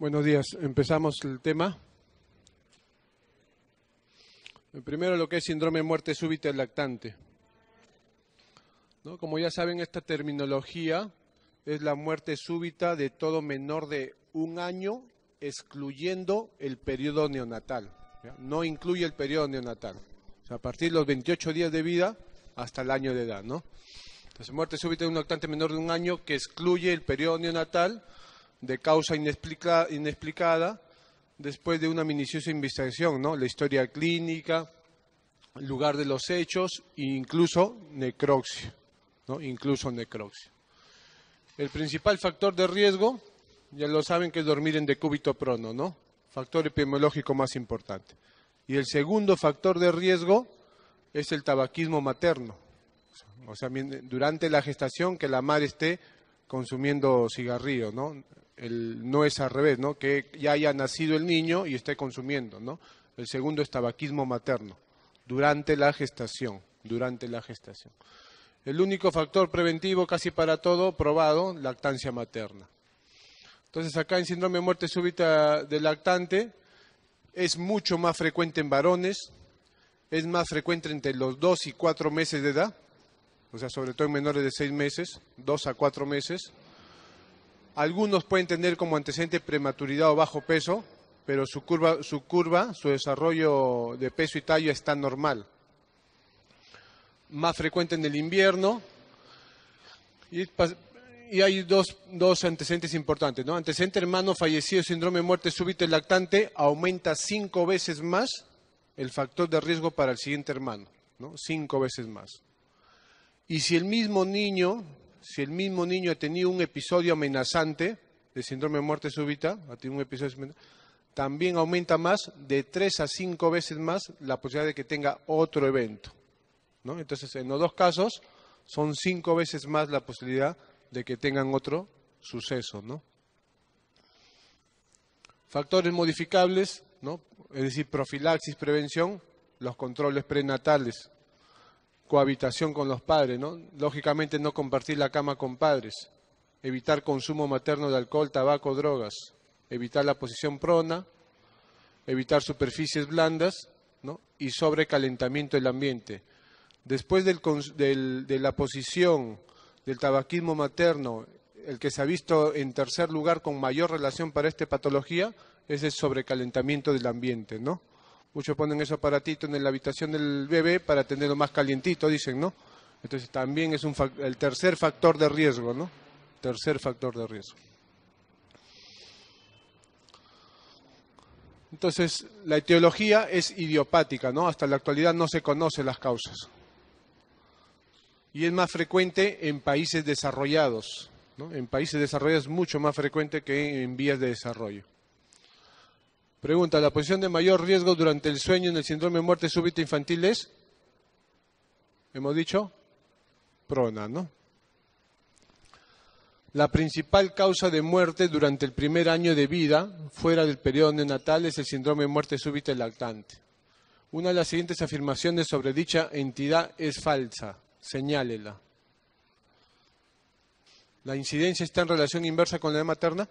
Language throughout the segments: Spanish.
Buenos días. Empezamos el tema. Primero lo que es síndrome de muerte súbita del lactante. Como ya saben, esta terminología es la muerte súbita de todo menor de un año, excluyendo el periodo neonatal. No incluye el periodo neonatal. a partir de los 28 días de vida hasta el año de edad. Entonces, muerte súbita de un lactante menor de un año que excluye el periodo neonatal de causa inexplicada después de una minuciosa investigación, ¿no? La historia clínica, lugar de los hechos e incluso necropsia, ¿no? Incluso necropsia. El principal factor de riesgo, ya lo saben que es dormir en decúbito prono, ¿no? Factor epidemiológico más importante. Y el segundo factor de riesgo es el tabaquismo materno. O sea, durante la gestación que la madre esté consumiendo cigarrillo, ¿no? no es al revés, ¿no? Que ya haya nacido el niño y esté consumiendo, ¿no? El segundo es tabaquismo materno, durante la gestación, durante la gestación. El único factor preventivo casi para todo probado, lactancia materna. Entonces acá en síndrome de muerte súbita del lactante es mucho más frecuente en varones, es más frecuente entre los 2 y 4 meses de edad, o sea, sobre todo en menores de 6 meses, 2 a 4 meses algunos pueden tener como antecedente prematuridad o bajo peso, pero su curva, su desarrollo de peso y tallo está normal. Más frecuente en el invierno. Y, hay dos, antecedentes importantes. ¿no? Antecedente hermano fallecido, síndrome de muerte súbita y lactante, aumenta cinco veces más el factor de riesgo para el siguiente hermano. Cinco veces más. Y si el mismo niño si el mismo niño ha tenido un episodio amenazante de síndrome de muerte súbita, también aumenta más de tres a cinco veces más la posibilidad de que tenga otro evento. Entonces, en los dos casos son cinco veces más la posibilidad de que tengan otro suceso. Factores modificables, es decir, profilaxis, prevención, los controles prenatales cohabitación con los padres, ¿no? Lógicamente no compartir la cama con padres, evitar consumo materno de alcohol, tabaco, drogas, evitar la posición prona, evitar superficies blandas ¿no? y sobrecalentamiento del ambiente. Después del, de la posición del tabaquismo materno, el que se ha visto en tercer lugar con mayor relación para esta patología es el sobrecalentamiento del ambiente, ¿no? Muchos ponen ese aparatito en la habitación del bebé para tenerlo más calientito, dicen, ¿no? Entonces también es el tercer factor de riesgo, ¿no? Tercer factor de riesgo. Entonces, la etiología es idiopática, ¿no? Hasta la actualidad no se conocen las causas. Y es más frecuente en países desarrollados, ¿no? En países desarrollados es mucho más frecuente que en vías de desarrollo. Pregunta, ¿la posición de mayor riesgo durante el sueño en el síndrome de muerte súbita infantil es? Hemos dicho, prona, ¿no? La principal causa de muerte durante el primer año de vida, fuera del periodo natal es el síndrome de muerte súbita lactante. Una de las siguientes afirmaciones sobre dicha entidad es falsa. Señálela. ¿La incidencia está en relación inversa con la edad materna?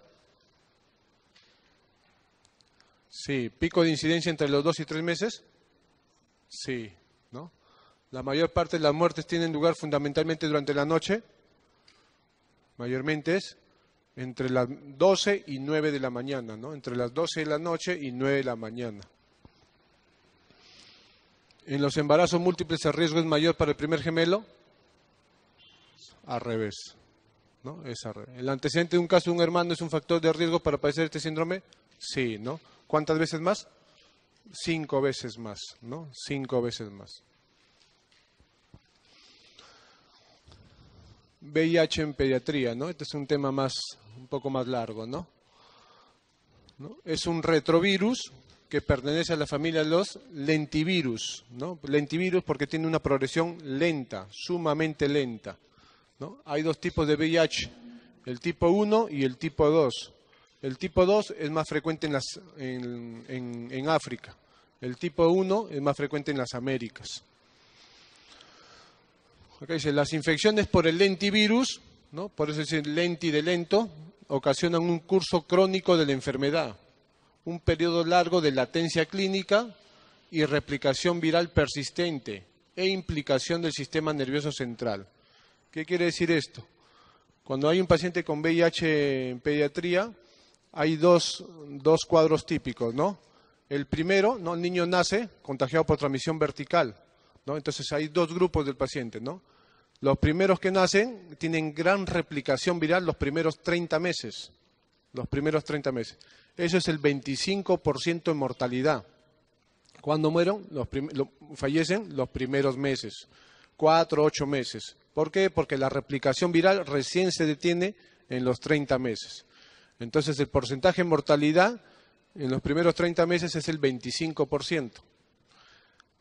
Sí, pico de incidencia entre los dos y tres meses. Sí, ¿no? La mayor parte de las muertes tienen lugar fundamentalmente durante la noche, mayormente es entre las 12 y 9 de la mañana, ¿no? Entre las 12 de la noche y 9 de la mañana. En los embarazos múltiples el riesgo es mayor para el primer gemelo. Al revés. ¿no? al revés. ¿El antecedente de un caso de un hermano es un factor de riesgo para padecer este síndrome? Sí, ¿no? ¿Cuántas veces más? Cinco veces más, ¿no? Cinco veces más. VIH en pediatría, ¿no? Este es un tema más, un poco más largo, ¿no? Es un retrovirus que pertenece a la familia de los lentivirus, ¿no? Lentivirus porque tiene una progresión lenta, sumamente lenta, ¿no? Hay dos tipos de VIH, el tipo 1 y el tipo 2. El tipo 2 es más frecuente en, África. El tipo 1 es más frecuente en las Américas. Acá las infecciones por el lentivirus, por eso dice lenti de lento, ocasionan un curso crónico de la enfermedad, un periodo largo de latencia clínica y replicación viral persistente e implicación del sistema nervioso central. ¿Qué quiere decir esto? Cuando hay un paciente con VIH en pediatría, hay dos, cuadros típicos, ¿no? El primero, ¿no? El niño nace contagiado por transmisión vertical, ¿no? Entonces hay dos grupos del paciente, ¿no? Los primeros que nacen tienen gran replicación viral los primeros 30 meses. Los primeros 30 meses. Eso es el 25% de mortalidad. Cuando mueren, los fallecen los primeros meses, cuatro, ocho meses. ¿Por qué? Porque la replicación viral recién se detiene en los 30 meses. Entonces el porcentaje de mortalidad en los primeros 30 meses es el 25%.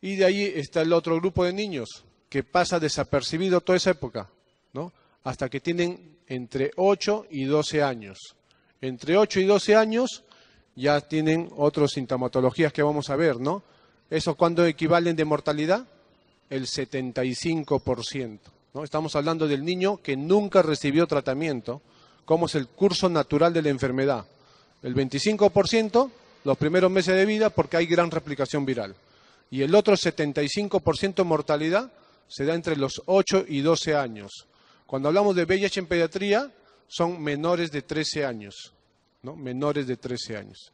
Y de ahí está el otro grupo de niños que pasa desapercibido toda esa época, ¿no? Hasta que tienen entre 8 y 12 años. Entre 8 y 12 años ya tienen otras sintomatologías que vamos a ver, ¿no? ¿Eso cuándo equivalen de mortalidad? El 75%. ¿no? Estamos hablando del niño que nunca recibió tratamiento cómo es el curso natural de la enfermedad. El 25% los primeros meses de vida porque hay gran replicación viral. Y el otro 75% mortalidad se da entre los 8 y 12 años. Cuando hablamos de VIH en pediatría, son menores de 13 años. ¿no? Menores de 13 años.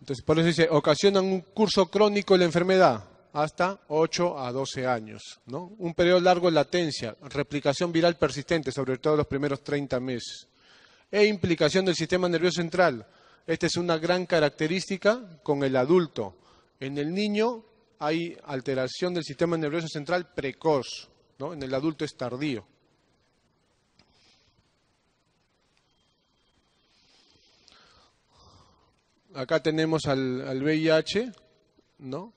Entonces, por eso dice, ocasionan un curso crónico de la enfermedad hasta 8 a 12 años. ¿no? Un periodo largo de latencia, replicación viral persistente, sobre todo los primeros 30 meses. E implicación del sistema nervioso central. Esta es una gran característica con el adulto. En el niño hay alteración del sistema nervioso central precoz, en el adulto es tardío. Acá tenemos al, al VIH, ¿no?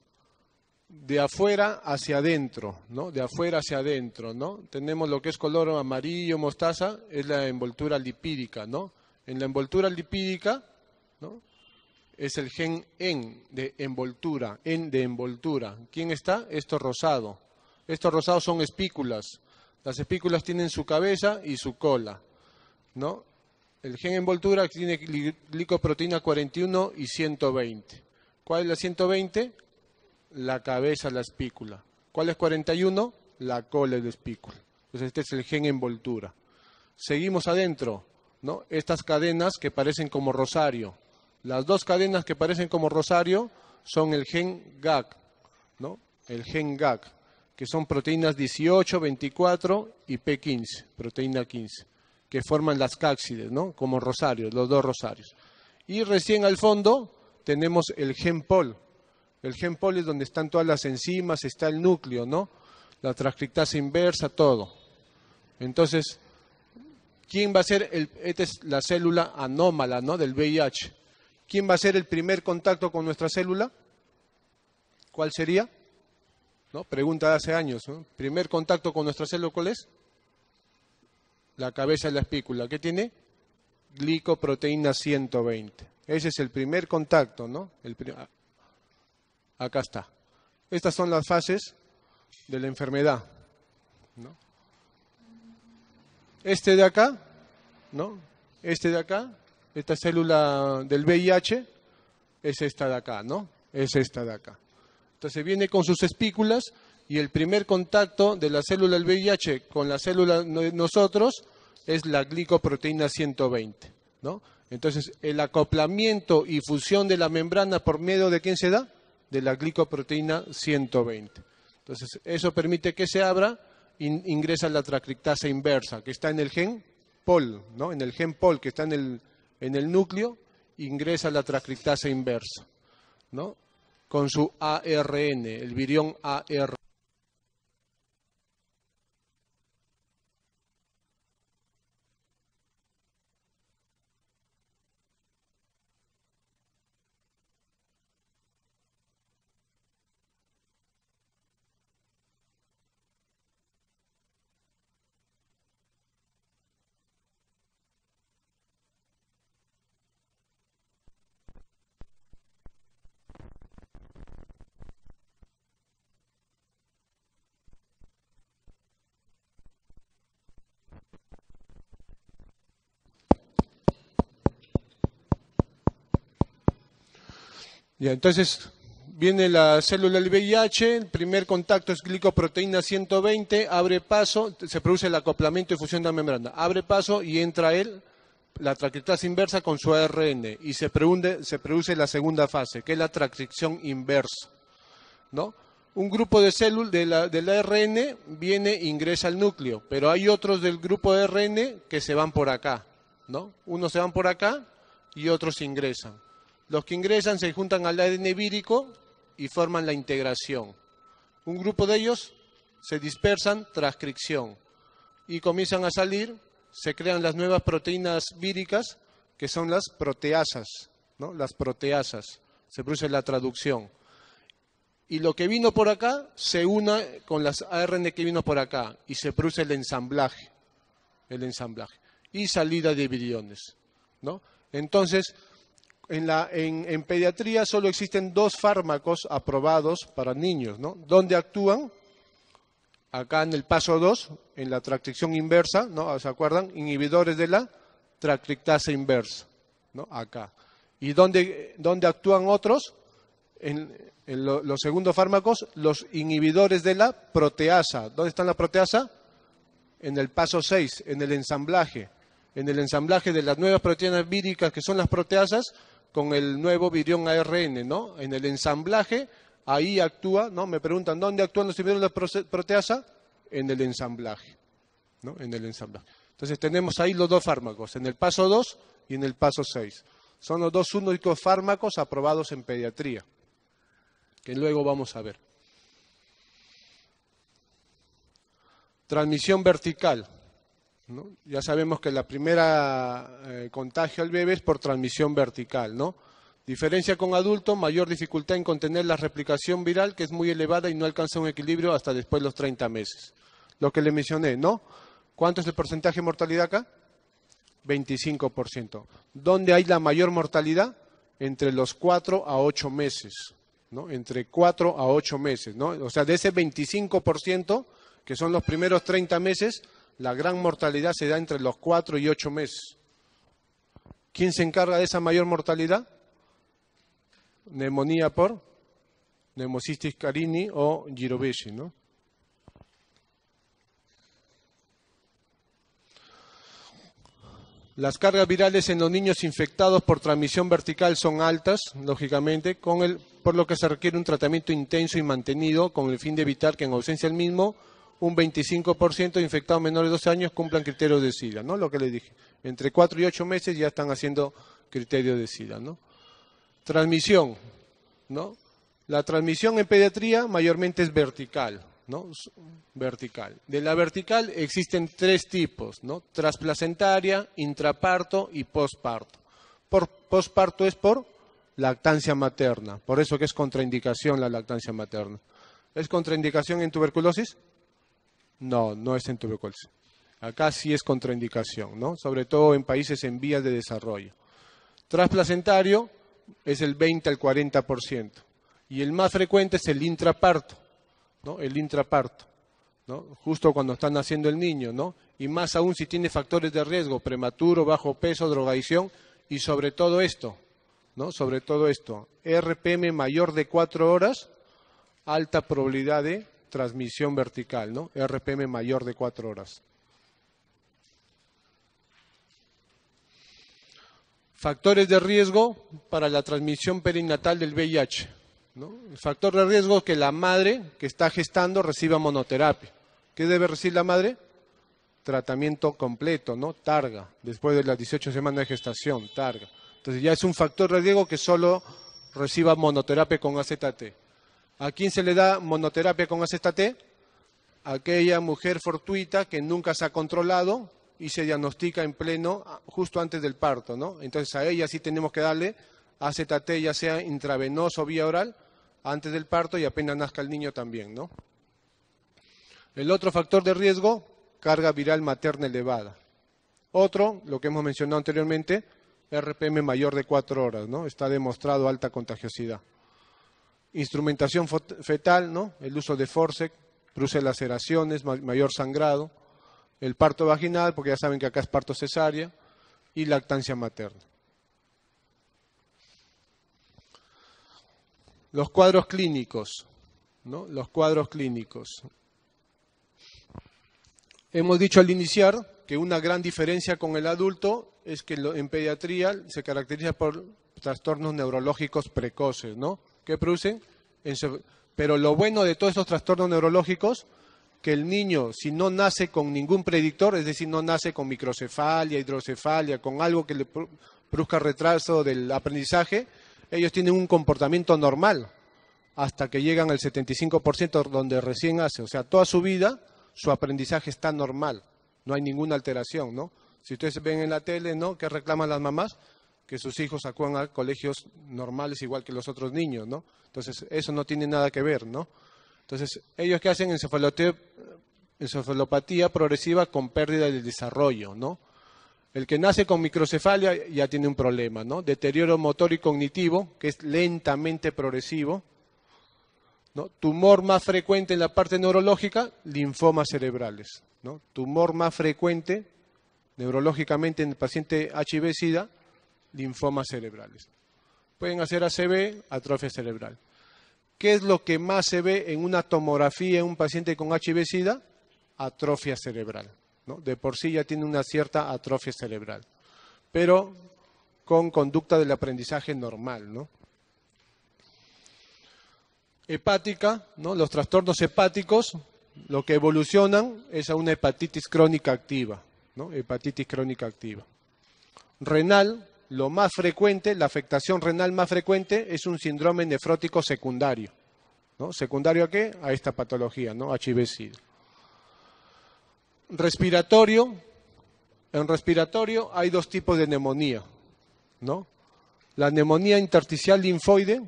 de afuera hacia adentro, ¿no? De afuera hacia adentro, ¿no? Tenemos lo que es color amarillo, mostaza, es la envoltura lipídica, ¿no? En la envoltura lipídica, ¿no? Es el gen en de envoltura, en de envoltura. ¿Quién está? Esto rosado. Estos rosados son espículas. Las espículas tienen su cabeza y su cola, ¿no? El gen envoltura tiene glicoproteína 41 y 120. ¿Cuál es la 120? la cabeza, la espícula. ¿Cuál es 41? La cola y la espícula. Entonces este es el gen envoltura. Seguimos adentro, ¿no? Estas cadenas que parecen como rosario. Las dos cadenas que parecen como rosario son el gen GAC, ¿no? El gen GAC, que son proteínas 18, 24 y P15, proteína 15, que forman las cáxides, ¿no? Como rosario, los dos rosarios. Y recién al fondo tenemos el gen POL, el gen es donde están todas las enzimas, está el núcleo, ¿no? La transcriptasa inversa, todo. Entonces, ¿quién va a ser el, es la célula anómala, ¿no? Del VIH. ¿Quién va a ser el primer contacto con nuestra célula? ¿Cuál sería? ¿No? Pregunta de hace años. ¿Primer contacto con nuestra célula cuál es? La cabeza de la espícula. ¿Qué tiene? Glicoproteína 120. Ese es el primer contacto, ¿no? El primer Acá está. Estas son las fases de la enfermedad. ¿no? Este de acá, ¿no? Este de acá, esta célula del VIH es esta de acá, ¿no? Es esta de acá. Entonces viene con sus espículas y el primer contacto de la célula del VIH con la célula de nosotros es la glicoproteína 120, ¿no? Entonces, el acoplamiento y fusión de la membrana por medio de quién se da? de la glicoproteína 120. Entonces, eso permite que se abra e ingresa la transcriptasa inversa, que está en el gen POL, ¿no? en el gen POL que está en el, núcleo, ingresa la tracriptasa inversa, ¿no? con su ARN, el virión ARN. Ya, entonces viene la célula del VIH, el primer contacto es glicoproteína 120, abre paso, se produce el acoplamiento y fusión de la membrana, abre paso y entra él, la tracción inversa con su ARN y se produce, la segunda fase, que es la transcripción inversa. ¿no? Un grupo de células del ARN viene e ingresa al núcleo, pero hay otros del grupo de ARN que se van por acá. ¿no? Unos se van por acá y otros ingresan. Los que ingresan se juntan al ADN vírico y forman la integración. Un grupo de ellos se dispersan transcripción y comienzan a salir, se crean las nuevas proteínas víricas que son las proteasas, ¿no? Las proteasas, se produce la traducción. Y lo que vino por acá se une con las ARN que vino por acá y se produce el ensamblaje, el ensamblaje y salida de viriones, ¿no? Entonces, en, pediatría solo existen dos fármacos aprobados para niños, ¿no? ¿Dónde actúan? Acá en el paso 2, en la tractricción inversa, ¿no? ¿Se acuerdan? Inhibidores de la tractrictasa inversa, ¿no? Acá. ¿Y dónde, actúan otros? En, los segundos fármacos, los inhibidores de la proteasa. ¿Dónde está la proteasa? En el paso 6, en el ensamblaje. En el ensamblaje de las nuevas proteínas víricas, que son las proteasas, con el nuevo Virión ARN, ¿no? En el ensamblaje, ahí actúa, ¿no? Me preguntan, ¿dónde actúan los inhibidores de proteasa? En el ensamblaje, ¿no? En el ensamblaje. Entonces tenemos ahí los dos fármacos, en el paso 2 y en el paso 6. Son los dos únicos fármacos aprobados en pediatría, que luego vamos a ver. Transmisión vertical. ¿no? Ya sabemos que la primera eh, contagio al bebé es por transmisión vertical, ¿no? Diferencia con adulto, mayor dificultad en contener la replicación viral, que es muy elevada y no alcanza un equilibrio hasta después de los 30 meses. Lo que le mencioné, ¿no? ¿Cuánto es el porcentaje de mortalidad acá? 25%. ¿Dónde hay la mayor mortalidad? Entre los 4 a 8 meses, Entre 4 a 8 meses, ¿no? O sea, de ese 25%, que son los primeros 30 meses, la gran mortalidad se da entre los cuatro y ocho meses. ¿Quién se encarga de esa mayor mortalidad? Neumonía por pneumocistis carini o girovesi, ¿no? Las cargas virales en los niños infectados por transmisión vertical son altas, lógicamente, por lo que se requiere un tratamiento intenso y mantenido con el fin de evitar que en ausencia del mismo un 25% de infectados menores de 12 años cumplan criterios de SIDA, ¿no? Lo que les dije. Entre 4 y 8 meses ya están haciendo criterios de SIDA, ¿no? Transmisión, ¿no? La transmisión en pediatría mayormente es vertical, ¿no? Vertical. De la vertical existen tres tipos, ¿no? Trasplacentaria, intraparto y posparto. Por posparto es por lactancia materna, por eso que es contraindicación la lactancia materna. ¿Es contraindicación en tuberculosis? No, no es en tuberculosis. Acá sí es contraindicación, ¿no? Sobre todo en países en vías de desarrollo. Transplacentario es el 20 al 40%. Y el más frecuente es el intraparto, ¿no? El intraparto, ¿no? Justo cuando está naciendo el niño, ¿no? Y más aún si tiene factores de riesgo, prematuro, bajo peso, drogadicción y sobre todo esto, ¿no? Sobre todo esto, RPM mayor de 4 horas, alta probabilidad de transmisión vertical, ¿no? RPM mayor de 4 horas. Factores de riesgo para la transmisión perinatal del VIH. El factor de riesgo es que la madre que está gestando reciba monoterapia. ¿Qué debe recibir la madre? Tratamiento completo, ¿no? Targa, después de las 18 semanas de gestación, targa. Entonces ya es un factor de riesgo que solo reciba monoterapia con AZT. ¿A quién se le da monoterapia con acetate? Aquella mujer fortuita que nunca se ha controlado y se diagnostica en pleno ah, justo antes del parto, ¿no? Entonces a ella sí tenemos que darle acetate, ya sea intravenoso o vía oral, antes del parto y apenas nazca el niño también, ¿no? El otro factor de riesgo, carga viral materna elevada. Otro, lo que hemos mencionado anteriormente, RPM mayor de cuatro horas, ¿no? Está demostrado alta contagiosidad instrumentación fetal, ¿no? el uso de forceps, produce laceraciones, mayor sangrado, el parto vaginal, porque ya saben que acá es parto cesárea, y lactancia materna. Los cuadros clínicos, ¿no? Los cuadros clínicos. Hemos dicho al iniciar que una gran diferencia con el adulto es que en pediatría se caracteriza por trastornos neurológicos precoces, ¿no? que producen. Pero lo bueno de todos estos trastornos neurológicos, que el niño, si no nace con ningún predictor, es decir, no nace con microcefalia, hidrocefalia, con algo que le produzca retraso del aprendizaje, ellos tienen un comportamiento normal hasta que llegan al 75% donde recién hace. O sea, toda su vida su aprendizaje está normal, no hay ninguna alteración, ¿no? Si ustedes ven en la tele, ¿no? Que reclaman las mamás, que sus hijos acudan a colegios normales igual que los otros niños, ¿no? Entonces, eso no tiene nada que ver, ¿no? Entonces, ellos que hacen encefalopatía progresiva con pérdida del desarrollo, ¿no? El que nace con microcefalia ya tiene un problema, ¿no? Deterioro motor y cognitivo, que es lentamente progresivo. Tumor más frecuente en la parte neurológica, linfomas cerebrales. Tumor más frecuente neurológicamente en el paciente HIV-Sida, linfomas cerebrales. Pueden hacer ACV, atrofia cerebral. ¿Qué es lo que más se ve en una tomografía en un paciente con HIV-Sida? Atrofia cerebral. De por sí ya tiene una cierta atrofia cerebral, pero con conducta del aprendizaje normal. Hepática, ¿no? los trastornos hepáticos, lo que evolucionan es a una hepatitis crónica activa. ¿no? Hepatitis crónica activa. Renal, lo más frecuente, la afectación renal más frecuente es un síndrome nefrótico secundario. ¿no? ¿Secundario a qué? A esta patología, ¿no? sid Respiratorio. En respiratorio hay dos tipos de neumonía, ¿no? La neumonía intersticial linfoide,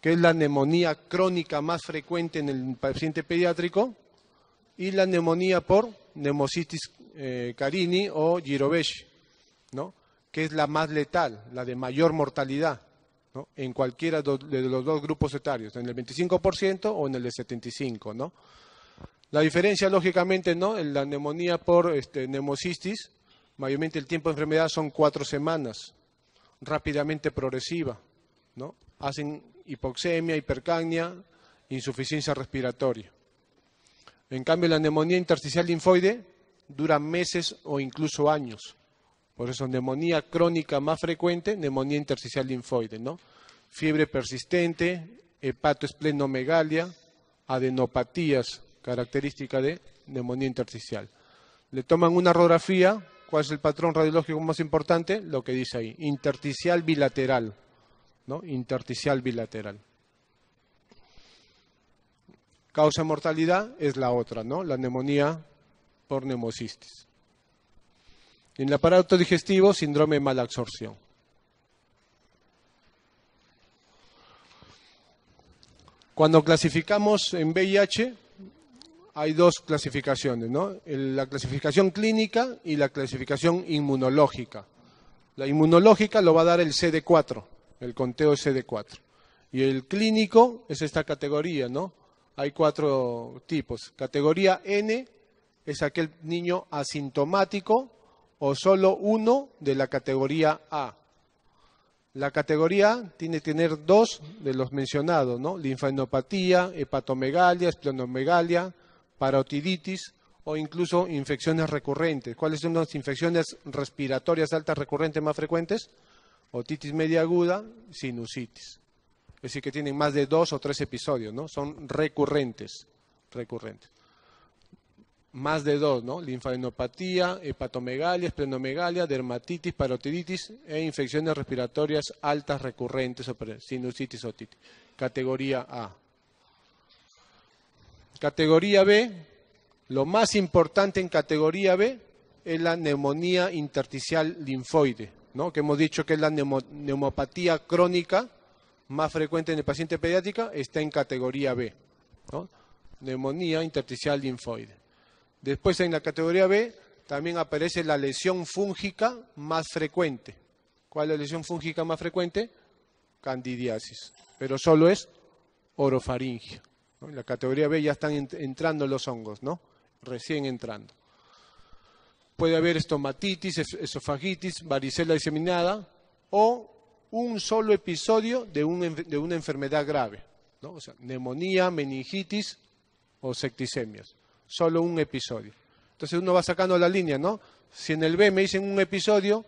que es la neumonía crónica más frecuente en el paciente pediátrico, y la neumonía por neumocitis eh, carini o Girovec, ¿no? que es la más letal, la de mayor mortalidad, en cualquiera de los dos grupos etarios, en el 25% o en el de 75%. ¿no? La diferencia, lógicamente, ¿no? en la neumonía por este, neumocistis, mayormente el tiempo de enfermedad son cuatro semanas, rápidamente progresiva. ¿no? Hacen hipoxemia, hipercagnia, insuficiencia respiratoria. En cambio, la neumonía intersticial linfoide dura meses o incluso años. Por eso, neumonía crónica más frecuente, neumonía intersticial linfoide, ¿no? Fiebre persistente, hepatoesplenomegalia, adenopatías, característica de neumonía intersticial. Le toman una radiografía, ¿cuál es el patrón radiológico más importante? Lo que dice ahí, intersticial bilateral, ¿no? Intersticial bilateral. Causa mortalidad es la otra, ¿no? La neumonía por neumocistis. En el aparato digestivo, síndrome de mala absorción. Cuando clasificamos en VIH, hay dos clasificaciones, ¿no? La clasificación clínica y la clasificación inmunológica. La inmunológica lo va a dar el CD4, el conteo CD4. Y el clínico es esta categoría, ¿no? Hay cuatro tipos. Categoría N es aquel niño asintomático o solo uno de la categoría A. La categoría A tiene que tener dos de los mencionados, ¿no? Linfadenopatía, hepatomegalia, esplenomegalia, parotiditis o incluso infecciones recurrentes. ¿Cuáles son las infecciones respiratorias altas recurrentes más frecuentes? Otitis media aguda, sinusitis. Es decir, que tienen más de dos o tres episodios, ¿no? Son recurrentes, recurrentes más de dos, ¿no? Linfadenopatía, hepatomegalia, esplenomegalia, dermatitis, parotiditis e infecciones respiratorias altas recurrentes, sinusitis, otitis. Categoría A. Categoría B, lo más importante en categoría B es la neumonía intersticial linfoide, ¿no? Que hemos dicho que es la neumopatía crónica más frecuente en el paciente pediátrica, está en categoría B, ¿no? Neumonía intersticial linfoide. Después en la categoría B también aparece la lesión fúngica más frecuente. ¿Cuál es la lesión fúngica más frecuente? Candidiasis. Pero solo es orofaringia. En la categoría B ya están entrando los hongos, ¿no? Recién entrando. Puede haber estomatitis, esofagitis, varicela diseminada o un solo episodio de, una enfermedad grave, ¿no? o sea, neumonía, meningitis o septicemias solo un episodio. Entonces uno va sacando la línea, ¿no? Si en el B me dicen un episodio,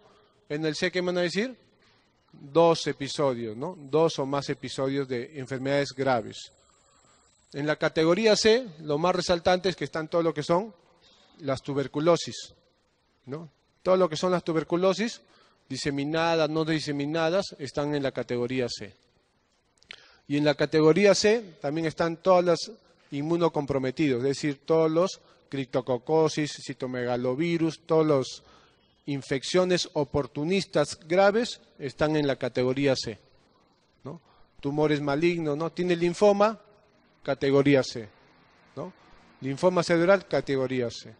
en el C, ¿qué me van a decir? Dos episodios, ¿no? Dos o más episodios de enfermedades graves. En la categoría C, lo más resaltante es que están todo lo que son las tuberculosis, ¿no? Todo lo que son las tuberculosis, diseminadas, no diseminadas, están en la categoría C. Y en la categoría C también están todas las inmunocomprometidos, es decir, todos los criptococosis, citomegalovirus, todas las infecciones oportunistas graves están en la categoría C. Tumores malignos, ¿no? Tiene linfoma, categoría C. ¿no? Linfoma cerebral, categoría C.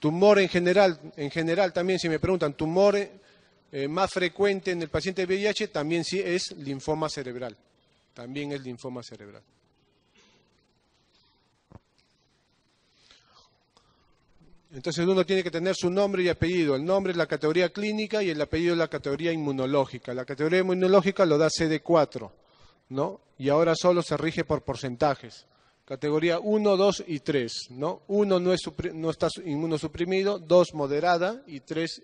Tumor en general, en general también, si me preguntan, tumor eh, más frecuente en el paciente de VIH también sí es linfoma cerebral. También es linfoma cerebral. Entonces uno tiene que tener su nombre y apellido. El nombre es la categoría clínica y el apellido es la categoría inmunológica. La categoría inmunológica lo da CD4, ¿no? Y ahora solo se rige por porcentajes. Categoría 1, 2 y 3, ¿no? 1 no, es está inmunosuprimido, 2 moderada y 3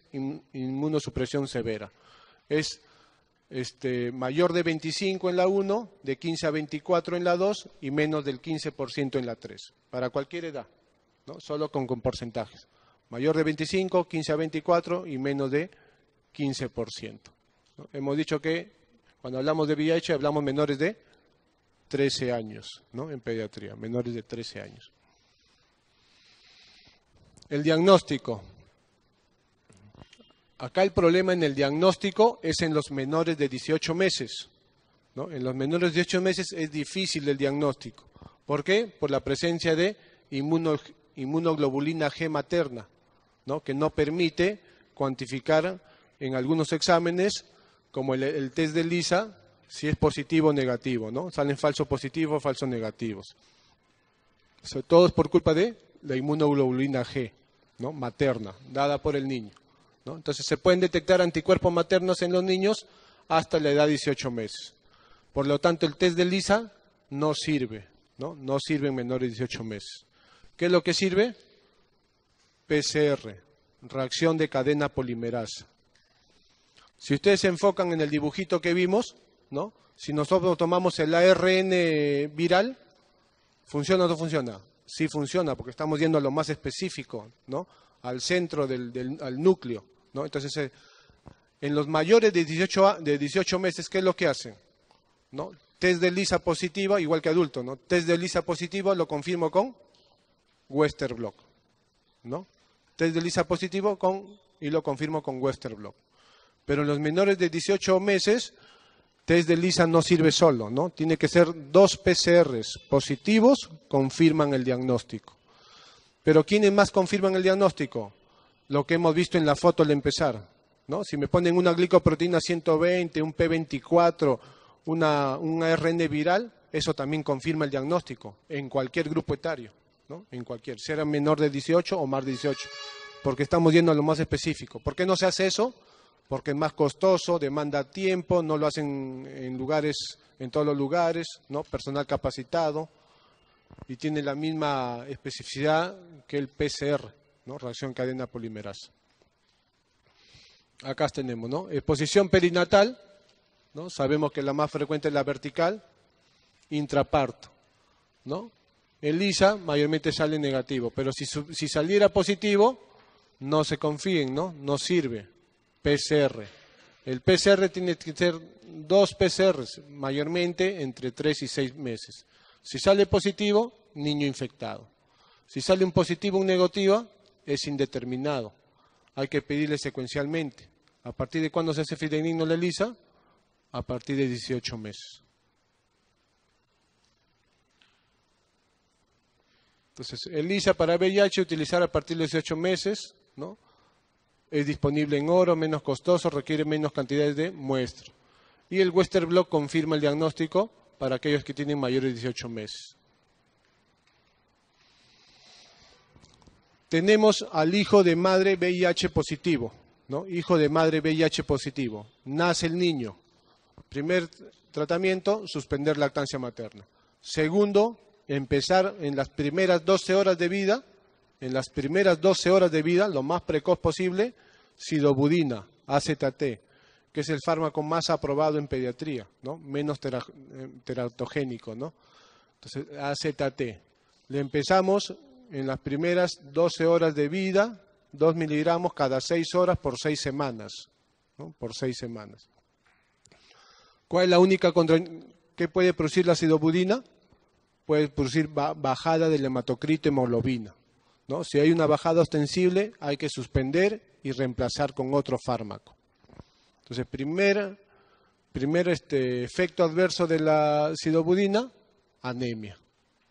inmunosupresión severa. Es este, mayor de 25 en la 1, de 15 a 24 en la 2 y menos del 15% en la 3, para cualquier edad solo con, porcentajes. Mayor de 25, 15 a 24 y menos de 15%. Hemos dicho que cuando hablamos de VIH hablamos menores de 13 años, ¿no? En pediatría, menores de 13 años. El diagnóstico. Acá el problema en el diagnóstico es en los menores de 18 meses. En los menores de 18 meses es difícil el diagnóstico. ¿Por qué? Por la presencia de inmuno, inmunoglobulina G materna, ¿no? que no permite cuantificar en algunos exámenes, como el, test de LISA, si es positivo o negativo, ¿no? Salen falsos positivos, falsos negativos. O todo es por culpa de la inmunoglobulina G, ¿no? Materna, dada por el niño. Entonces se pueden detectar anticuerpos maternos en los niños hasta la edad de 18 meses. Por lo tanto, el test de LISA no sirve, ¿no? No sirve en menores de 18 meses. ¿Qué es lo que sirve? PCR, reacción de cadena polimerasa. Si ustedes se enfocan en el dibujito que vimos, ¿no? Si nosotros tomamos el ARN viral, ¿funciona o no funciona? Sí funciona, porque estamos yendo a lo más específico, ¿no? Al centro del, al núcleo, Entonces, eh, en los mayores de 18, de 18 meses, ¿qué es lo que hacen? Test de lisa positiva, igual que adulto, ¿no? Test de lisa positiva lo confirmo con Westerblock. ¿no? Test de lisa positivo con, y lo confirmo con Westerblock. Pero en los menores de 18 meses, test de lisa no sirve solo, ¿no? Tiene que ser dos PCRs positivos, confirman el diagnóstico. Pero ¿quiénes más confirman el diagnóstico? Lo que hemos visto en la foto al empezar, ¿no? Si me ponen una glicoproteína 120, un P24, una, un ARN viral, eso también confirma el diagnóstico en cualquier grupo etario. En cualquier, si eran menor de 18 o más de 18, porque estamos yendo a lo más específico. ¿Por qué no se hace eso? Porque es más costoso, demanda tiempo, no lo hacen en lugares, en todos los lugares, ¿no? Personal capacitado y tiene la misma especificidad que el PCR, ¿no? Reacción cadena polimerasa. Acá tenemos, ¿no? Exposición perinatal, Sabemos que la más frecuente es la vertical, intraparto, ¿no? El ISA mayormente sale negativo. Pero si, saliera positivo, no se confíen, ¿no? No sirve. PCR. El PCR tiene que ser dos PCRs, mayormente entre tres y seis meses. Si sale positivo, niño infectado. Si sale un positivo o un negativo, es indeterminado. Hay que pedirle secuencialmente. ¿A partir de cuándo se hace fidedigno el ELISA? A partir de 18 meses. Entonces, el ISA para VIH utilizar a partir de 18 meses, ¿no? Es disponible en oro, menos costoso, requiere menos cantidades de muestra. Y el Western Block confirma el diagnóstico para aquellos que tienen mayores de 18 meses. Tenemos al hijo de madre VIH positivo, ¿no? Hijo de madre VIH positivo. Nace el niño. Primer tratamiento, suspender lactancia materna. Segundo, empezar en las primeras 12 horas de vida, en las primeras 12 horas de vida, lo más precoz posible, sidobudina, AZT, que es el fármaco más aprobado en pediatría, ¿no? menos eh, teratogénico. ¿no? Entonces, AZT. Le empezamos en las primeras 12 horas de vida, 2 miligramos cada 6 horas por 6 semanas. ¿no? Por semanas. ¿Cuál es la única contra... ¿Qué puede producir la sidobudina? puede producir bajada del hematocrito hemoglobina. Si hay una bajada ostensible, hay que suspender y reemplazar con otro fármaco. Entonces, primer, este, efecto adverso de la sidobudina, anemia.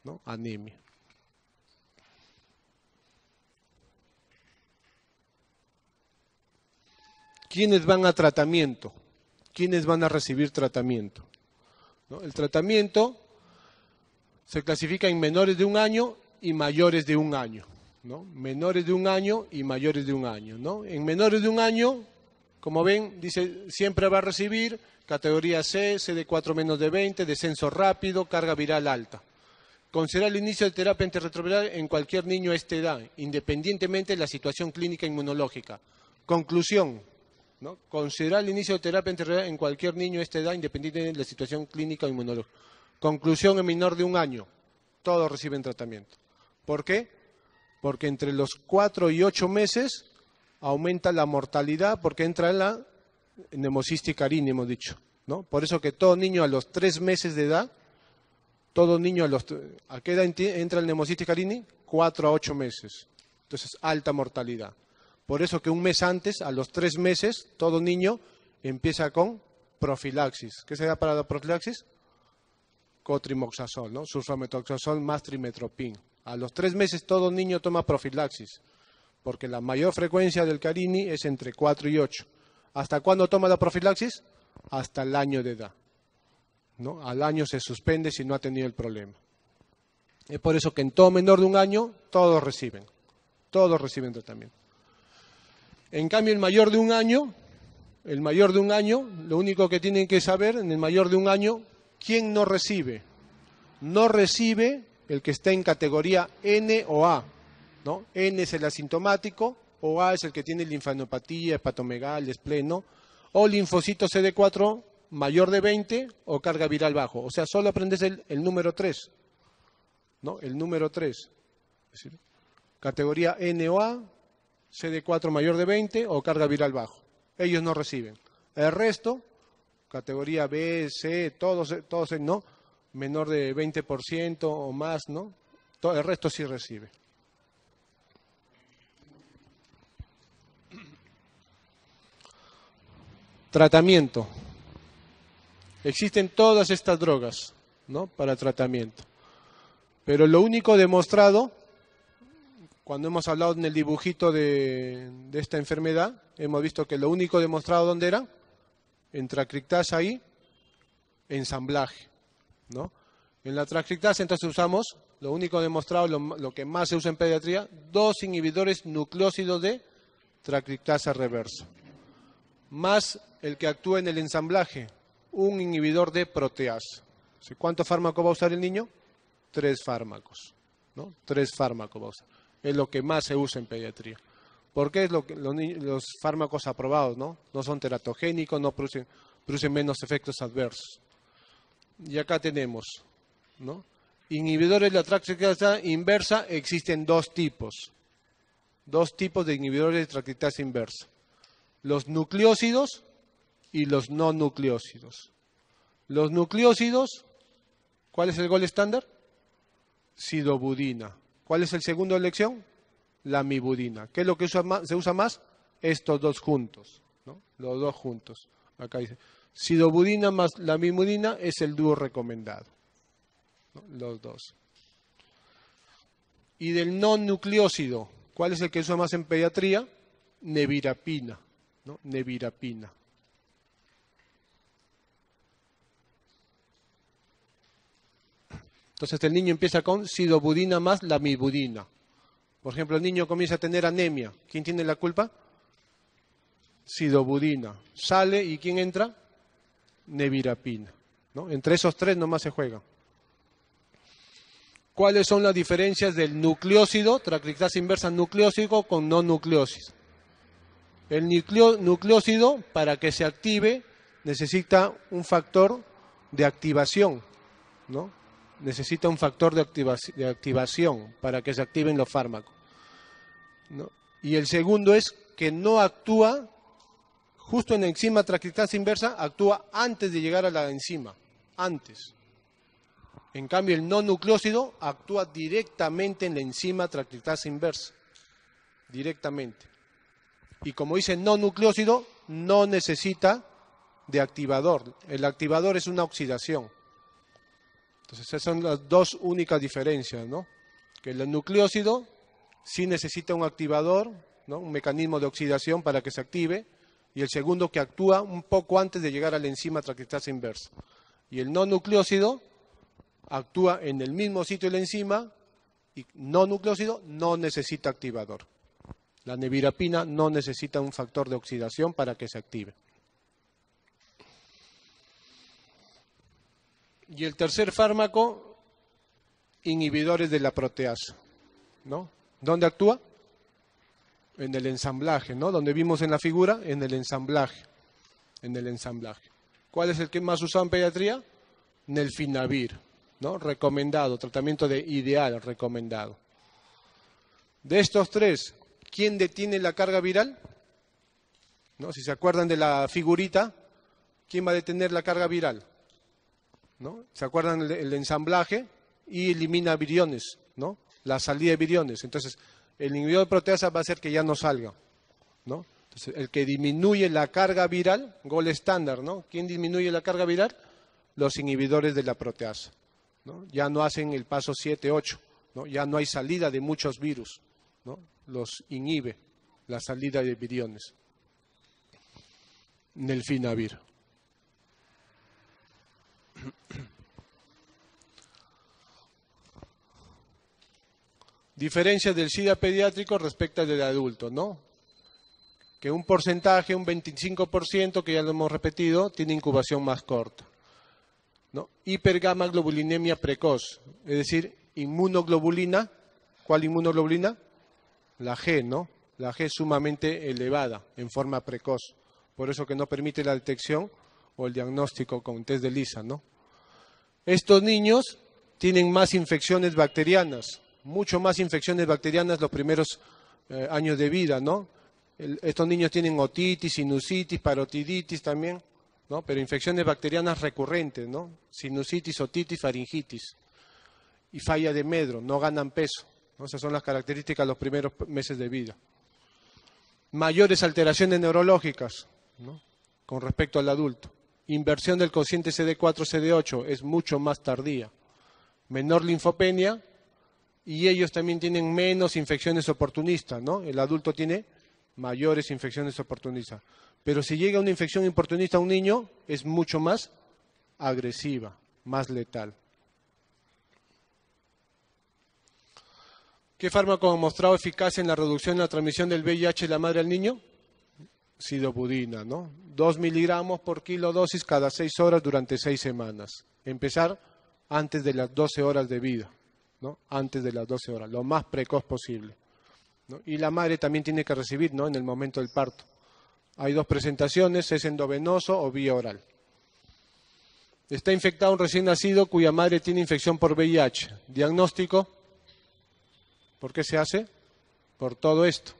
¿no? ¿Quiénes van a tratamiento? ¿Quiénes van a recibir tratamiento? El tratamiento se clasifica en menores de un año y mayores de un año. Menores de un año y mayores de un año. En menores de un año, como ven, dice siempre va a recibir categoría C, CD4 menos de 20, descenso rápido, carga viral alta. Considerar el inicio de terapia antirretroviral en cualquier niño a esta edad, independientemente de la situación clínica inmunológica. Conclusión. ¿no? Considerar el inicio de terapia antirretroviral en cualquier niño a esta edad, independientemente de la situación clínica inmunológica. Conclusión en menor de un año. Todos reciben tratamiento. ¿Por qué? Porque entre los cuatro y ocho meses aumenta la mortalidad porque entra la nemosística carini, hemos dicho. ¿no? Por eso que todo niño a los tres meses de edad, todo niño a los... qué edad entra el nemocisti carini? Cuatro a ocho meses. Entonces, alta mortalidad. Por eso que un mes antes, a los tres meses, todo niño empieza con profilaxis. ¿Qué se da para la profilaxis? cotrimoxazol, ¿no? más trimetropin. A los tres meses todo niño toma profilaxis, porque la mayor frecuencia del carini es entre 4 y ocho. ¿Hasta cuándo toma la profilaxis? Hasta el año de edad. Al año se suspende si no ha tenido el problema. Es por eso que en todo menor de un año todos reciben, todos reciben tratamiento. En cambio, el mayor de un año, el mayor de un año, lo único que tienen que saber en el mayor de un año ¿Quién no recibe? No recibe el que está en categoría N o A. ¿no? N es el asintomático, o A es el que tiene linfanopatía, hepatomegal, despleno. o linfocito CD4 mayor de 20 o carga viral bajo. O sea, solo aprendes el, número 3. ¿no? El número 3. categoría N o A, CD4 mayor de 20 o carga viral bajo. Ellos no reciben. El resto categoría B, C, todos, todos no, menor de 20% o más, ¿no? Todo, el resto sí recibe. Tratamiento. Existen todas estas drogas, ¿no? Para tratamiento. Pero lo único demostrado, cuando hemos hablado en el dibujito de, de esta enfermedad, hemos visto que lo único demostrado, ¿dónde era? En transcriptasa y ensamblaje. ¿no? En la transcriptasa entonces usamos, lo único demostrado, lo, que más se usa en pediatría, dos inhibidores nucleósidos de transcriptasa reverso, más el que actúa en el ensamblaje, un inhibidor de proteasa. ¿Cuánto fármaco va a usar el niño? Tres fármacos. ¿no? Tres fármacos va a usar. Es lo que más se usa en pediatría porque es lo los, fármacos aprobados, ¿no? No son teratogénicos, no producen, menos efectos adversos. Y acá tenemos, Inhibidores de la inversa existen dos tipos. Dos tipos de inhibidores de tractitase inversa. Los nucleócidos y los no nucleócidos. Los nucleócidos, ¿cuál es el gol estándar? Sidobudina. ¿Cuál es el segundo de elección? la ¿Qué es lo que se usa más? Estos dos juntos, los dos juntos. Acá dice, sidobudina más la mibudina es el dúo recomendado, los dos. Y del no nucleócido, ¿cuál es el que se usa más en pediatría? Nevirapina, nevirapina. Entonces el niño empieza con sidobudina más la mibudina. Por ejemplo, el niño comienza a tener anemia. ¿Quién tiene la culpa? Sidobudina. Sale y ¿quién entra? Nevirapina. Entre esos tres nomás se juega. ¿Cuáles son las diferencias del nucleócido, traclictasa inversa nucleósico con no nucleosis? El nucleócido, para que se active, necesita un factor de activación, Necesita un factor de activación para que se activen los fármacos. Y el segundo es que no actúa justo en la enzima traquitasa inversa, actúa antes de llegar a la enzima, antes. En cambio, el no nucleócido actúa directamente en la enzima tractitasa inversa, directamente. Y como dice no nucleócido, no necesita de activador. El activador es una oxidación. Entonces, esas son las dos únicas diferencias, ¿no? Que el nucleócido sí necesita un activador, un mecanismo de oxidación para que se active, y el segundo que actúa un poco antes de llegar a la enzima tractase inversa. Y el no nucleócido actúa en el mismo sitio de la enzima y no nucleócido no necesita activador. La nevirapina no necesita un factor de oxidación para que se active. Y el tercer fármaco, inhibidores de la proteasa. ¿no? ¿Dónde actúa? En el ensamblaje, ¿no? Donde vimos en la figura, en el ensamblaje. En el ensamblaje. ¿Cuál es el que más usan en pediatría? Nelfinavir, ¿no? Recomendado, tratamiento de ideal recomendado. De estos tres, ¿quién detiene la carga viral? ¿No? Si se acuerdan de la figurita, ¿quién va a detener la carga viral? ¿No? ¿Se acuerdan el, ensamblaje? Y elimina viriones, ¿no? la salida de viriones. Entonces, el inhibidor de proteasa va a hacer que ya no salga, ¿no? Entonces, el que disminuye la carga viral, gol estándar, ¿no? ¿Quién disminuye la carga viral? Los inhibidores de la proteasa, Ya no hacen el paso 7, 8, ¿no? Ya no hay salida de muchos virus, ¿no? Los inhibe la salida de viriones. Nelfinavir. diferencias del SIDA pediátrico respecto al del adulto, ¿no? Que un porcentaje, un 25%, que ya lo hemos repetido, tiene incubación más corta. ¿no? Hipergama globulinemia precoz, es decir, inmunoglobulina. ¿Cuál inmunoglobulina? La G, ¿no? La G es sumamente elevada en forma precoz. Por eso que no permite la detección o el diagnóstico con test de lisa, ¿no? Estos niños tienen más infecciones bacterianas, mucho más infecciones bacterianas los primeros eh, años de vida, ¿no? estos niños tienen otitis, sinusitis, parotiditis también, Pero infecciones bacterianas recurrentes, Sinusitis, otitis, faringitis. Y falla de medro, no ganan peso. Esas son las características de los primeros meses de vida. Mayores alteraciones neurológicas, Con respecto al adulto. Inversión del cociente CD4-CD8 es mucho más tardía. Menor linfopenia, y ellos también tienen menos infecciones oportunistas, ¿no? El adulto tiene mayores infecciones oportunistas. Pero si llega una infección oportunista a un niño, es mucho más agresiva, más letal. ¿Qué fármaco ha mostrado eficacia en la reducción de la transmisión del VIH de la madre al niño? Sidobudina, ¿no? Dos miligramos por kilo dosis cada seis horas durante seis semanas. Empezar antes de las 12 horas de vida antes de las 12 horas, lo más precoz posible. Y la madre también tiene que recibir en el momento del parto. Hay dos presentaciones, es endovenoso o vía oral. Está infectado un recién nacido cuya madre tiene infección por VIH. Diagnóstico, ¿por qué se hace? Por todo esto.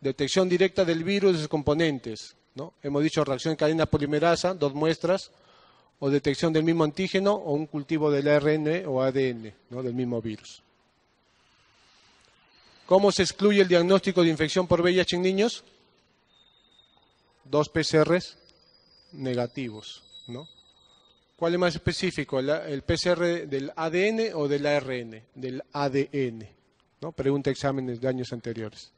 Detección directa del virus y sus componentes. Hemos dicho reacción en cadena polimerasa, dos muestras, o detección del mismo antígeno o un cultivo del ARN o ADN del mismo virus. ¿Cómo se excluye el diagnóstico de infección por VIH en niños? Dos PCRs negativos. ¿Cuál es más específico? ¿El PCR del ADN o del ARN? Del ADN. ¿no? Pregunta exámenes de años anteriores.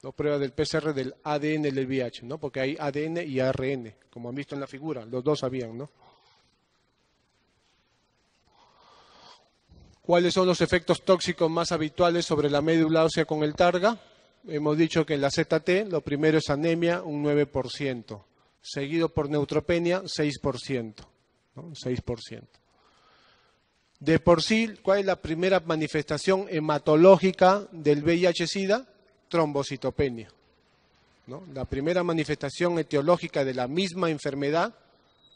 Dos pruebas del PCR del ADN del VIH, ¿no? porque hay ADN y ARN, como han visto en la figura, los dos habían. ¿no? ¿Cuáles son los efectos tóxicos más habituales sobre la médula ósea con el targa? Hemos dicho que en la ZT lo primero es anemia, un 9%, seguido por neutropenia, 6%. 6%. De por sí, ¿cuál es la primera manifestación hematológica del VIH-Sida? trombocitopenia. La primera manifestación etiológica de la misma enfermedad,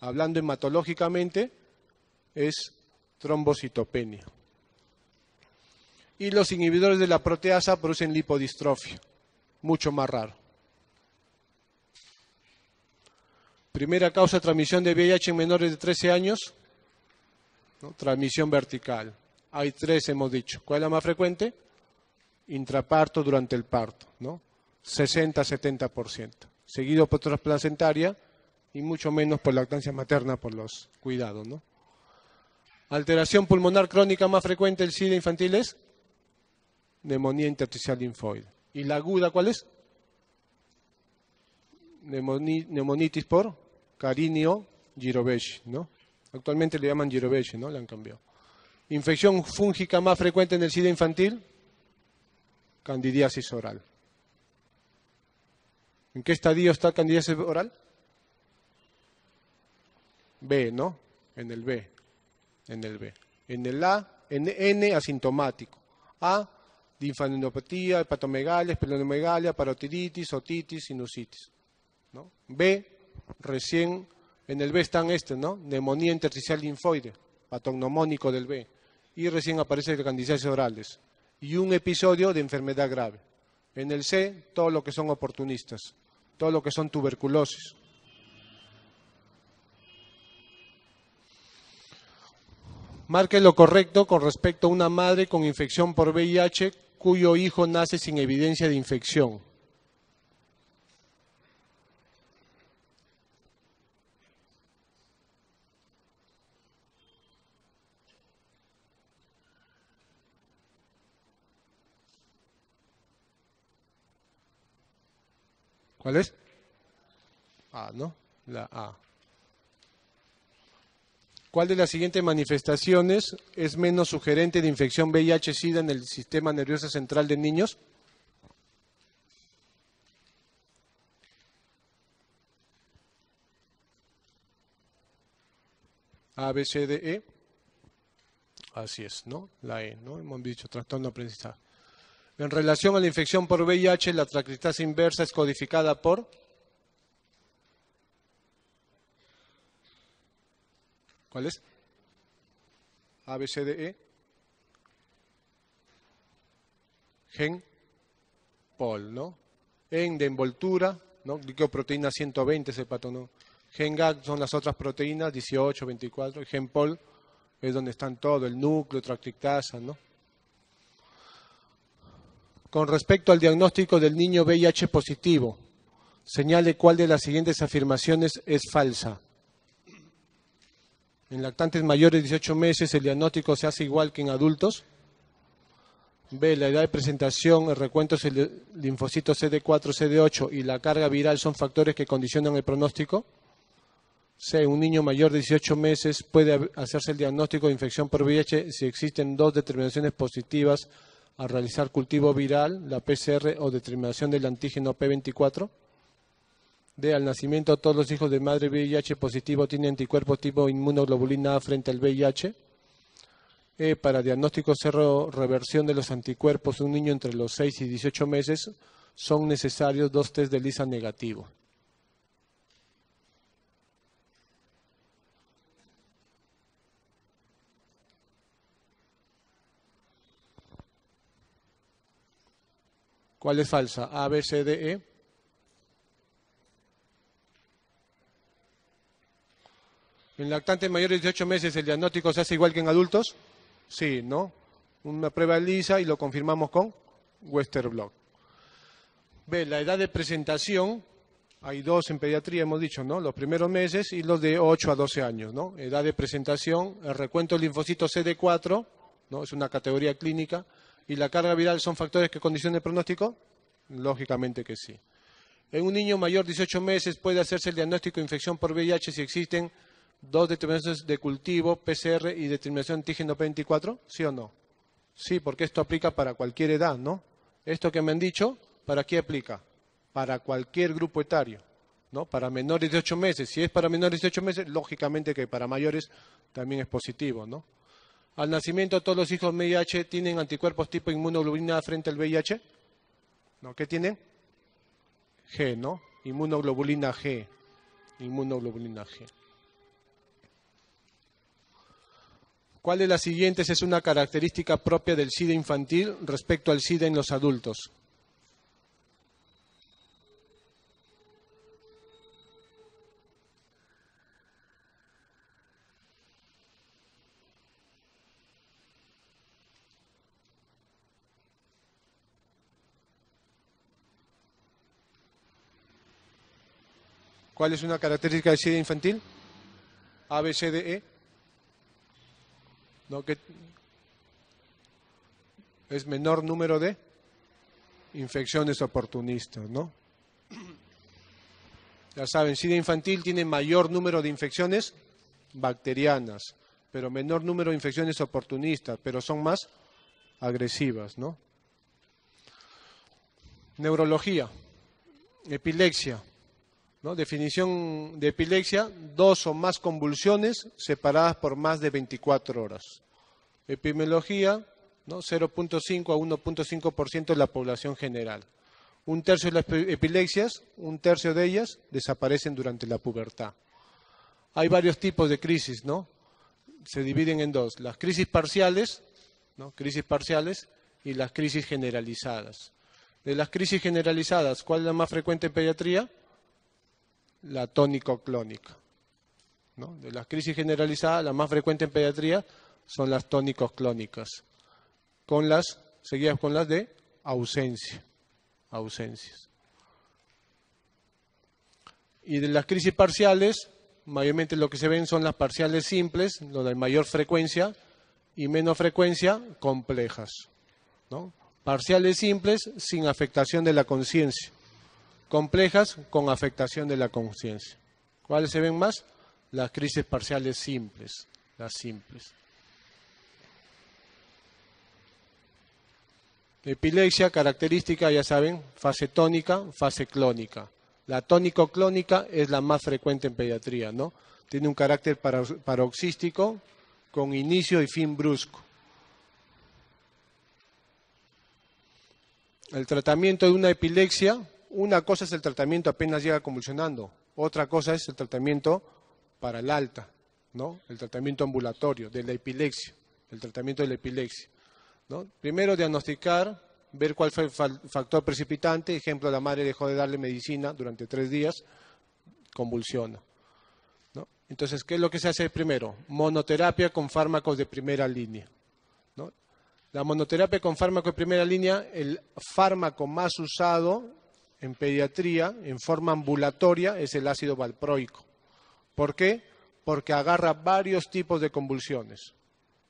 hablando hematológicamente, es trombocitopenia. Y los inhibidores de la proteasa producen lipodistrofia, mucho más raro. Primera causa de transmisión de VIH en menores de 13 años, transmisión vertical. Hay tres, hemos dicho. ¿Cuál es la más frecuente? intraparto durante el parto, ¿no? 60-70%, seguido por transplacentaria y mucho menos por lactancia materna por los cuidados, ¿no? Alteración pulmonar crónica más frecuente del SIDA infantil es neumonía intersticial linfoide. ¿Y la aguda cuál es? Neumonitis por carinio girobeshi, ¿no? Actualmente le llaman girobeshi, ¿no? Le han cambiado. Infección fúngica más frecuente en el SIDA infantil, candidiasis oral. ¿En qué estadio está candidiasis oral? B, ¿no? En el B. En el B. En el A, en N asintomático. A, linfadenopatía, hepatomegalia, esplenomegalia, parotiditis, otitis, sinusitis. B, recién, en el B están este, ¿no? Neumonía intersticial linfoide, patognomónico del B. Y recién aparece el candidiasis orales y un episodio de enfermedad grave. En el C, todo lo que son oportunistas, todo lo que son tuberculosis. Marque lo correcto con respecto a una madre con infección por VIH cuyo hijo nace sin evidencia de infección. ¿Cuál es? Ah, ¿no? La A. ¿Cuál de las siguientes manifestaciones es menos sugerente de infección VIH-Sida en el sistema nervioso central de niños? A, B, C, D, E. Así es, ¿no? La E, ¿no? Hemos dicho trastorno de aprendizaje. En relación a la infección por VIH, la tractasa inversa es codificada por ¿Cuál es? ABCDE. Gen Pol, ¿no? En de envoltura, ¿no? Glicoproteína 120 ese pato, ¿no? Gen son las otras proteínas, 18, 24. Gen Pol es donde están todo, el núcleo, tractictasa, ¿no? con respecto al diagnóstico del niño VIH positivo. Señale cuál de las siguientes afirmaciones es falsa. En lactantes mayores de 18 meses el diagnóstico se hace igual que en adultos. B. La edad de presentación, el recuento el linfocito CD4, CD8 y la carga viral son factores que condicionan el pronóstico. C. Un niño mayor de 18 meses puede hacerse el diagnóstico de infección por VIH si existen dos determinaciones positivas a realizar cultivo viral, la PCR o determinación del antígeno P24. De Al nacimiento, todos los hijos de madre VIH positivo tienen anticuerpos tipo inmunoglobulina A frente al VIH. E, para diagnóstico cero reversión de los anticuerpos, un niño entre los 6 y 18 meses son necesarios dos test de lisa negativo. ¿Cuál es falsa? A, B, C, D, E. ¿En lactantes mayores de 18 meses el diagnóstico se hace igual que en adultos? Sí, ¿no? Una prueba lisa y lo confirmamos con Westerblock. B, la edad de presentación. Hay dos en pediatría, hemos dicho, ¿no? Los primeros meses y los de 8 a 12 años, ¿no? Edad de presentación, el recuento de linfocito CD4, ¿no? Es una categoría clínica y la carga viral son factores que condicionan el pronóstico? Lógicamente que sí. En un niño mayor de 18 meses puede hacerse el diagnóstico de infección por VIH si existen dos determinaciones de cultivo, PCR y determinación antígeno 24, ¿sí o no? Sí, porque esto aplica para cualquier edad, ¿no? Esto que me han dicho, ¿para qué aplica? Para cualquier grupo etario, ¿no? Para menores de 8 meses. Si es para menores de 8 meses, lógicamente que para mayores también es positivo, ¿no? al nacimiento todos los hijos VIH tienen anticuerpos tipo inmunoglobulina frente al VIH? ¿No? ¿Qué tienen? G, ¿no? Inmunoglobulina G. Inmunoglobulina G. ¿Cuál de las siguientes es una característica propia del SIDA infantil respecto al SIDA en los adultos? ¿Cuál es una característica de SIDA infantil? A, B, C, D, E. ¿No? Es menor número de infecciones oportunistas, ¿no? Ya saben, SIDA infantil tiene mayor número de infecciones bacterianas, pero menor número de infecciones oportunistas, pero son más agresivas, ¿no? Neurología, epilepsia, Definición de epilepsia, dos o más convulsiones separadas por más de 24 horas. Epidemiología, 0.5 a 1.5% de la población general. Un tercio de las epilepsias, un tercio de ellas desaparecen durante la pubertad. Hay varios tipos de crisis, Se dividen en dos, las crisis parciales, Crisis parciales y las crisis generalizadas. De las crisis generalizadas, ¿cuál es la más frecuente en pediatría? la tónico-clónica. De las crisis generalizadas, la más frecuente en pediatría son las tónico clónicas con las, seguidas con las de ausencia, ausencias. Y de las crisis parciales, mayormente lo que se ven son las parciales simples, donde hay mayor frecuencia y menos frecuencia complejas. Parciales simples sin afectación de la conciencia complejas con afectación de la conciencia. ¿Cuáles se ven más? Las crisis parciales simples, las simples. Epilepsia, característica, ya saben, fase tónica, fase clónica. La tónico-clónica es la más frecuente en pediatría, ¿no? Tiene un carácter paroxístico con inicio y fin brusco. El tratamiento de una epilepsia una cosa es el tratamiento apenas llega convulsionando, otra cosa es el tratamiento para el alta, ¿no? El tratamiento ambulatorio de la epilepsia, el tratamiento de la epilepsia, Primero diagnosticar, ver cuál fue el factor precipitante, ejemplo, la madre dejó de darle medicina durante tres días, convulsiona. Entonces, ¿qué es lo que se hace primero? Monoterapia con fármacos de primera línea. La monoterapia con fármacos de primera línea, el fármaco más usado en pediatría en forma ambulatoria es el ácido valproico. ¿Por qué? Porque agarra varios tipos de convulsiones,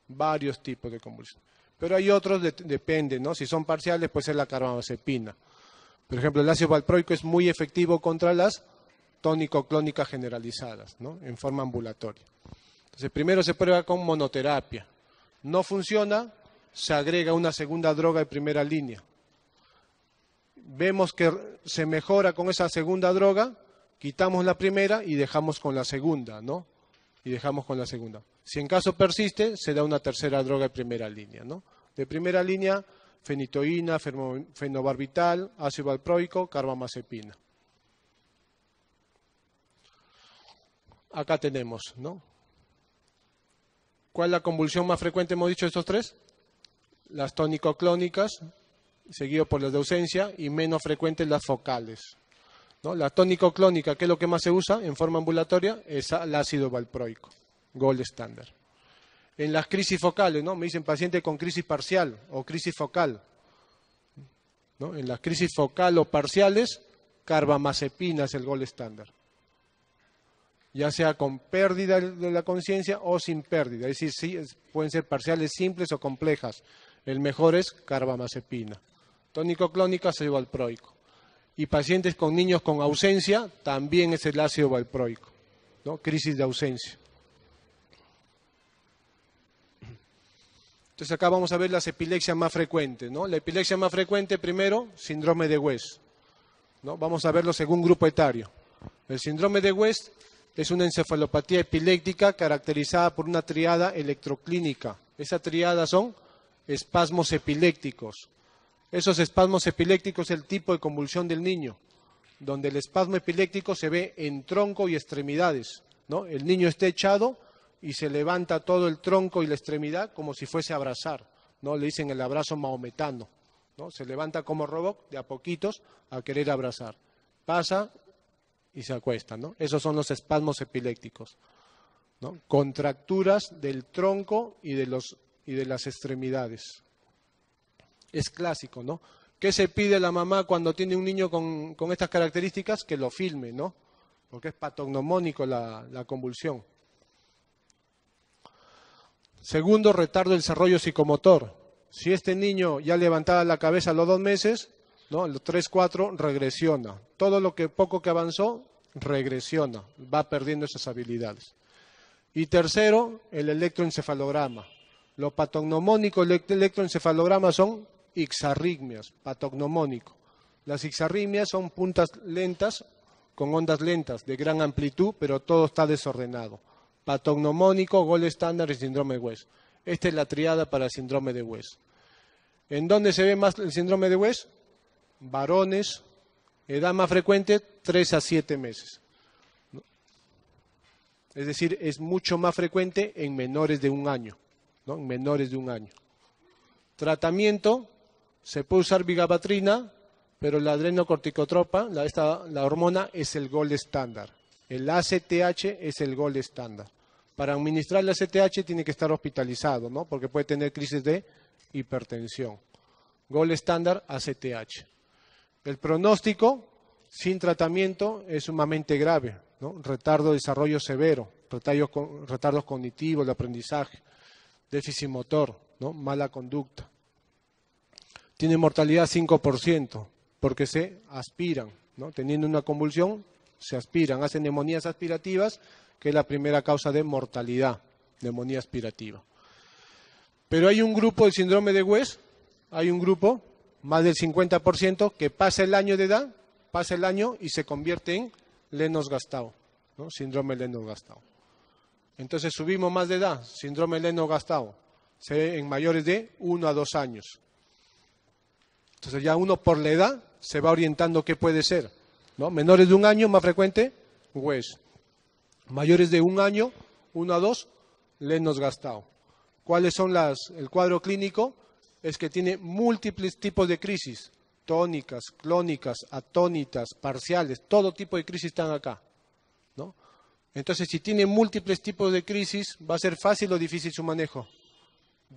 varios tipos de convulsiones. Pero hay otros, depende. ¿no? Si son parciales, pues es la carbamazepina. Por ejemplo, el ácido valproico es muy efectivo contra las tónico-clónicas generalizadas, ¿no? En forma ambulatoria. Entonces, primero se prueba con monoterapia. No funciona, se agrega una segunda droga de primera línea vemos que se mejora con esa segunda droga, quitamos la primera y dejamos con la segunda, ¿no? Y dejamos con la segunda. Si en caso persiste, se da una tercera droga de primera línea, ¿no? De primera línea, fenitoína, fenobarbital, ácido valproico, carbamazepina. Acá tenemos, ¿no? ¿Cuál es la convulsión más frecuente? Hemos dicho estos tres. Las tónico-clónicas, seguido por la de ausencia y menos frecuentes las focales. La tónico-clónica, que es lo que más se usa en forma ambulatoria, es el ácido valproico, gold estándar. En las crisis focales, me dicen paciente con crisis parcial o crisis focal. En las crisis focal o parciales, carbamazepina es el gol estándar. Ya sea con pérdida de la conciencia o sin pérdida. Es decir, sí, pueden ser parciales simples o complejas. El mejor es carbamazepina tónico clónico ácido valproico. Y pacientes con niños con ausencia también es el ácido valproico, ¿no? crisis de ausencia. Entonces acá vamos a ver las epilepsias más frecuentes. ¿no? La epilepsia más frecuente, primero, síndrome de West. ¿no? Vamos a verlo según grupo etario. El síndrome de West es una encefalopatía epiléptica caracterizada por una triada electroclínica. Esa triada son espasmos epilépticos, esos espasmos epilépticos es el tipo de convulsión del niño, donde el espasmo epiléptico se ve en tronco y extremidades. ¿no? El niño está echado y se levanta todo el tronco y la extremidad como si fuese a abrazar. ¿no? Le dicen el abrazo maometano. ¿no? Se levanta como robot de a poquitos a querer abrazar. Pasa y se acuesta. ¿no? Esos son los espasmos epilépticos. ¿no? Contracturas del tronco y de, los, y de las extremidades es clásico, ¿no? ¿Qué se pide la mamá cuando tiene un niño con, estas características? Que lo filme, ¿no? Porque es patognomónico la, convulsión. Segundo, retardo del desarrollo psicomotor. Si este niño ya levantaba la cabeza a los dos meses, ¿no? los tres, cuatro, regresiona. Todo lo que poco que avanzó, regresiona, va perdiendo esas habilidades. Y tercero, el electroencefalograma. Los patognomónicos del electroencefalograma son ixarritmias, patognomónico. Las ixarritmias son puntas lentas con ondas lentas de gran amplitud, pero todo está desordenado. Patognomónico, gol estándar y síndrome de West. Esta es la triada para el síndrome de West. ¿En dónde se ve más el síndrome de West? Varones, edad más frecuente, 3 a 7 meses. Es decir, es mucho más frecuente en menores de un año, ¿no? En menores de un año. Tratamiento, se puede usar vigabatrina, pero la adrenocorticotropa, la, hormona, es el gol estándar. El ACTH es el gol estándar. Para administrar el ACTH tiene que estar hospitalizado, ¿no? Porque puede tener crisis de hipertensión. Gol estándar ACTH. El pronóstico sin tratamiento es sumamente grave, Retardo de desarrollo severo, retardos, cognitivos, de aprendizaje, déficit motor, ¿no? Mala conducta. Tiene mortalidad 5%, porque se aspiran, ¿no? teniendo una convulsión, se aspiran, hacen neumonías aspirativas, que es la primera causa de mortalidad, neumonía aspirativa. Pero hay un grupo, del síndrome de West, hay un grupo, más del 50%, que pasa el año de edad, pasa el año y se convierte en Lenos Gastado, ¿no? síndrome Lenos Gastado. Entonces subimos más de edad, síndrome Lenos Gastado, en mayores de 1 a 2 años. Entonces ya uno por la edad se va orientando qué puede ser. ¿no? Menores de un año, más frecuente, hues. Mayores de un año, uno a dos, menos gastado. ¿Cuáles son las, el cuadro clínico? Es que tiene múltiples tipos de crisis, tónicas, clónicas, atónitas, parciales, todo tipo de crisis están acá. Entonces, si tiene múltiples tipos de crisis, ¿va a ser fácil o difícil su manejo?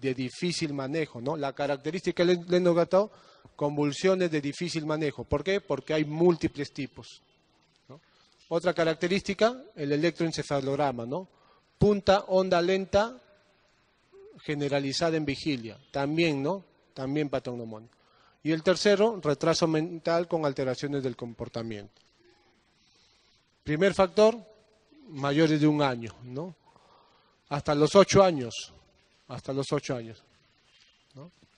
de difícil manejo, ¿no? La característica del lenogatao, convulsiones de difícil manejo. ¿Por qué? Porque hay múltiples tipos. Otra característica, el electroencefalograma, ¿no? Punta, onda lenta, generalizada en vigilia. También, ¿no? También patognomónico. Y el tercero, retraso mental con alteraciones del comportamiento. Primer factor, mayores de un año, ¿no? Hasta los ocho años, hasta los ocho años.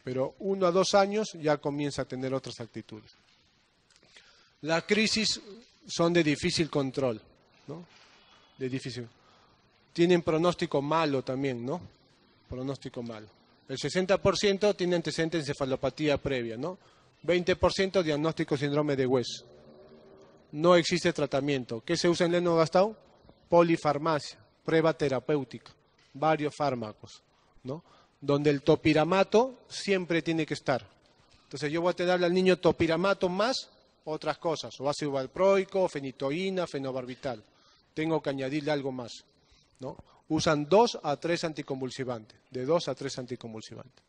Pero uno a dos años ya comienza a tener otras actitudes. Las crisis son de difícil control, ¿no? De difícil. Tienen pronóstico malo también, ¿no? Pronóstico malo. El 60% tiene antecedente de encefalopatía previa, ¿no? 20% diagnóstico síndrome de Hues. No existe tratamiento. ¿Qué se usa en Leno Gastau? Polifarmacia, prueba terapéutica, varios fármacos. ¿no? Donde el topiramato siempre tiene que estar. Entonces yo voy a tenerle al niño topiramato más otras cosas, o ácido valproico, fenitoína, fenobarbital. Tengo que añadirle algo más, Usan dos a tres anticonvulsivantes, de dos a tres anticonvulsivantes.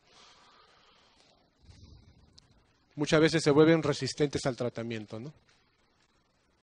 Muchas veces se vuelven resistentes al tratamiento, ¿no?